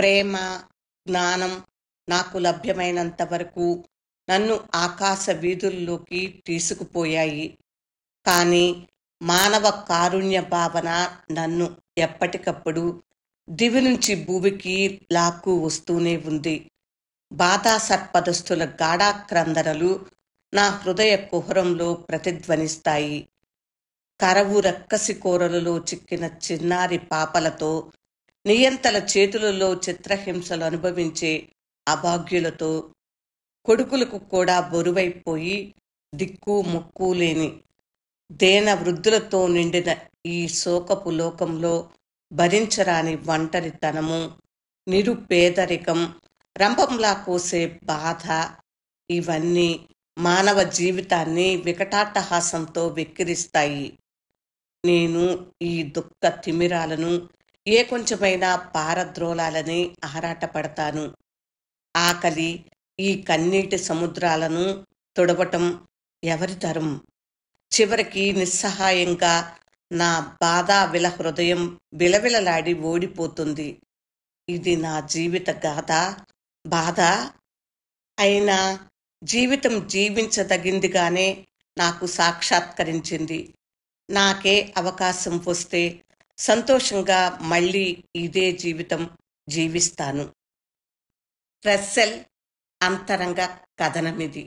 ప్రేమ జ్ఞానం నాకు లభ్యమైనంత వరకు నన్ను ఆకాశ వీధుల్లోకి తీసుకుపోయాయి కానీ మానవ కారుణ్య భావన నన్ను ఎప్పటికప్పుడు దివి నుంచి భూమికి లాక్కు వస్తూనే ఉంది బాధా సర్పదస్తుల గాఢాక్రందనలు నా హృదయ కుహరంలో ప్రతిధ్వనిస్తాయి కరవు రక్కసి కోరలలో చిక్కిన చిన్నారి పాపలతో నియంతల చేతులలో చిత్రహింసలు అనుభవించే అభాగ్యులతో కొడుకులకు కూడా బరువైపోయి దిక్కు ముక్కు లేని దేన వృద్ధులతో నిండిన ఈ శోకపు లోకంలో భరించరాని ఒంటరితనము నిరుపేదరికం రంపంలా కోసే బాధ ఇవన్నీ మానవ జీవితాన్ని వికటాటహాసంతో వెక్కిరిస్తాయి నేను ఈ దుఃఖ తిమిరాలను ఏ కొంచెమైనా పారద్రోలాలని ఆరాటపడతాను ఆకలి ఈ కన్నీటి సముద్రాలను తొడవటం ఎవరి తరం చివరికి నిస్సహాయంగా నా బాధ విల హృదయం విలవిలలాడి ఓడిపోతుంది ఇది నా జీవిత గాథ బాధ అయినా జీవితం జీవించదగిందిగానే నాకు సాక్షాత్కరించింది నాకే అవకాశం వస్తే సంతోషంగా మళ్ళీ ఇదే జీవితం జీవిస్తాను రస్సెల్ అంతరంగ కథనమిది